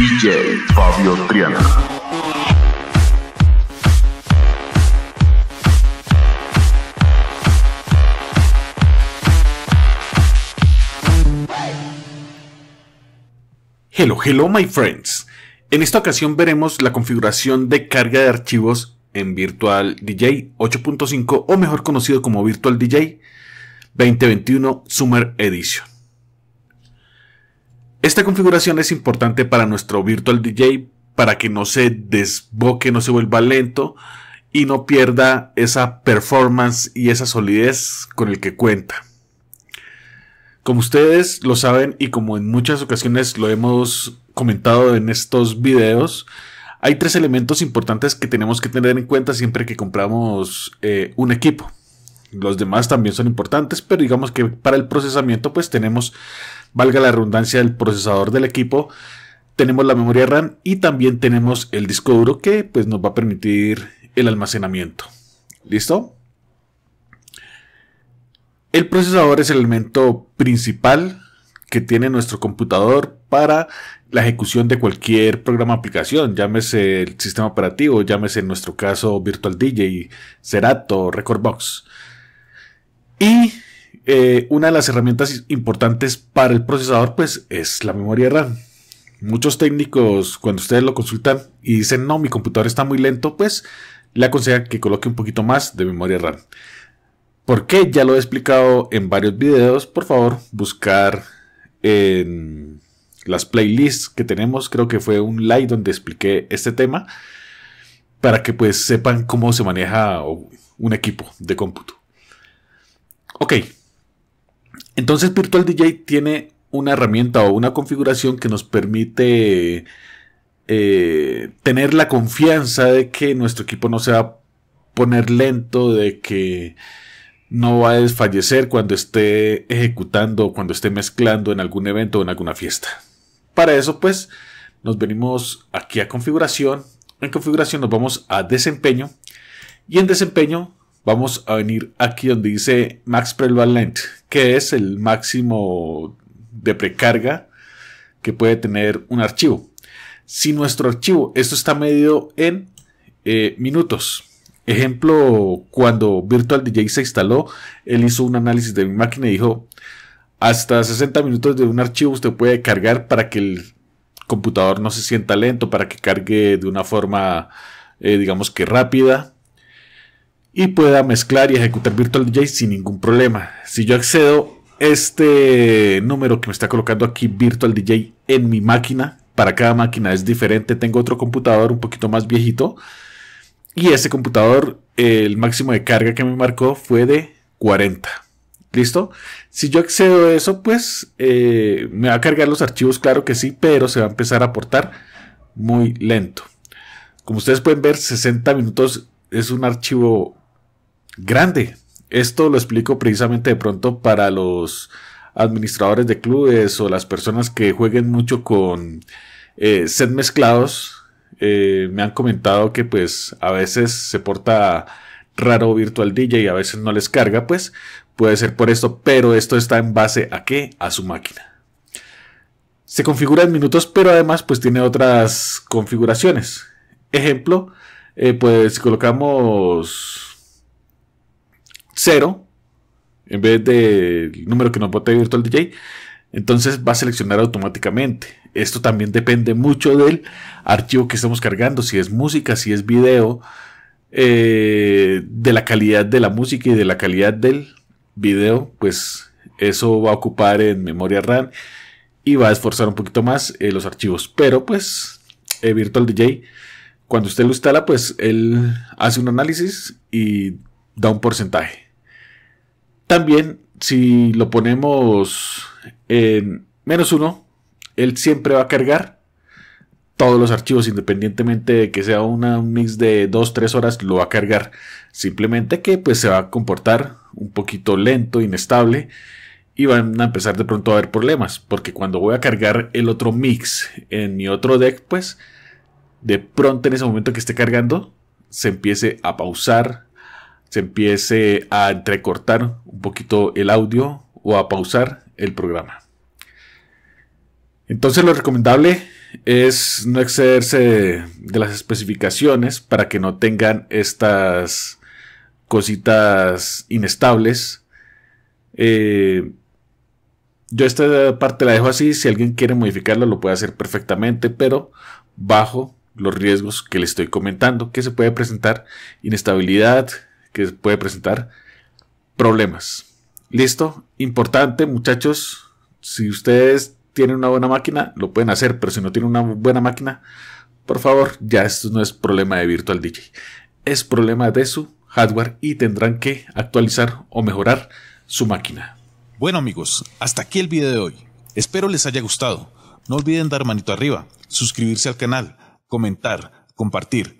DJ Fabio Triana. Hello, hello my friends. En esta ocasión veremos la configuración de carga de archivos en Virtual DJ 8.5 o mejor conocido como Virtual DJ 2021 Summer Edition. Esta configuración es importante para nuestro Virtual DJ para que no se desboque, no se vuelva lento y no pierda esa performance y esa solidez con el que cuenta. Como ustedes lo saben y como en muchas ocasiones lo hemos comentado en estos videos, hay tres elementos importantes que tenemos que tener en cuenta siempre que compramos eh, un equipo. Los demás también son importantes, pero digamos que para el procesamiento pues tenemos, valga la redundancia, el procesador del equipo, tenemos la memoria RAM y también tenemos el disco duro que pues nos va a permitir el almacenamiento. ¿Listo? El procesador es el elemento principal que tiene nuestro computador para la ejecución de cualquier programa aplicación, llámese el sistema operativo, llámese en nuestro caso Virtual DJ, Serato, Recordbox. Y eh, una de las herramientas importantes para el procesador, pues, es la memoria RAM. Muchos técnicos, cuando ustedes lo consultan y dicen, no, mi computador está muy lento, pues le aconsejan que coloque un poquito más de memoria RAM. ¿Por qué? Ya lo he explicado en varios videos. Por favor, buscar en las playlists que tenemos. Creo que fue un live donde expliqué este tema. Para que pues sepan cómo se maneja un equipo de cómputo. Ok. Entonces Virtual DJ tiene una herramienta o una configuración que nos permite eh, tener la confianza de que nuestro equipo no se va a poner lento, de que no va a desfallecer cuando esté ejecutando o cuando esté mezclando en algún evento o en alguna fiesta. Para eso pues nos venimos aquí a configuración, en configuración nos vamos a desempeño y en desempeño vamos a venir aquí donde dice Max Prevalent, que es el máximo de precarga que puede tener un archivo. Si nuestro archivo, esto está medido en eh, minutos. Ejemplo, cuando Virtual DJ se instaló, él hizo un análisis de mi máquina y dijo, hasta 60 minutos de un archivo usted puede cargar para que el computador no se sienta lento, para que cargue de una forma, eh, digamos que rápida y pueda mezclar y ejecutar Virtual DJ sin ningún problema. Si yo accedo este número que me está colocando aquí Virtual DJ en mi máquina, para cada máquina es diferente, tengo otro computador un poquito más viejito y ese computador el máximo de carga que me marcó fue de 40. ¿Listo? Si yo accedo a eso, pues eh, me va a cargar los archivos, claro que sí, pero se va a empezar a aportar muy lento. Como ustedes pueden ver, 60 minutos es un archivo grande. Esto lo explico precisamente de pronto para los administradores de clubes o las personas que jueguen mucho con eh, set mezclados. Eh, me han comentado que pues a veces se porta raro Virtual DJ y a veces no les carga, pues puede ser por esto, pero esto está en base a qué? A su máquina. Se configura en minutos, pero además pues tiene otras configuraciones. Ejemplo, eh, pues si colocamos cero, en vez del número que nos bota Virtual DJ, entonces va a seleccionar automáticamente. Esto también depende mucho del archivo que estamos cargando, si es música, si es video, eh, de la calidad de la música y de la calidad del video, pues eso va a ocupar en memoria RAM y va a esforzar un poquito más eh, los archivos. Pero pues eh, Virtual DJ, cuando usted lo instala, pues él hace un análisis y da un porcentaje. También, si lo ponemos en menos uno, él siempre va a cargar todos los archivos, independientemente de que sea una, un mix de 2 tres horas, lo va a cargar. Simplemente que pues se va a comportar un poquito lento, inestable, y van a empezar de pronto a haber problemas, porque cuando voy a cargar el otro mix en mi otro deck, pues de pronto en ese momento que esté cargando, se empiece a pausar se empiece a entrecortar un poquito el audio o a pausar el programa. Entonces lo recomendable es no excederse de las especificaciones para que no tengan estas cositas inestables. Eh, yo esta parte la dejo así, si alguien quiere modificarla lo puede hacer perfectamente, pero bajo los riesgos que le estoy comentando, que se puede presentar inestabilidad, que puede presentar problemas. ¿Listo? Importante, muchachos. Si ustedes tienen una buena máquina, lo pueden hacer, pero si no tienen una buena máquina, por favor, ya esto no es problema de Virtual DJ. Es problema de su hardware y tendrán que actualizar o mejorar su máquina. Bueno amigos, hasta aquí el video de hoy. Espero les haya gustado. No olviden dar manito arriba, suscribirse al canal, comentar, compartir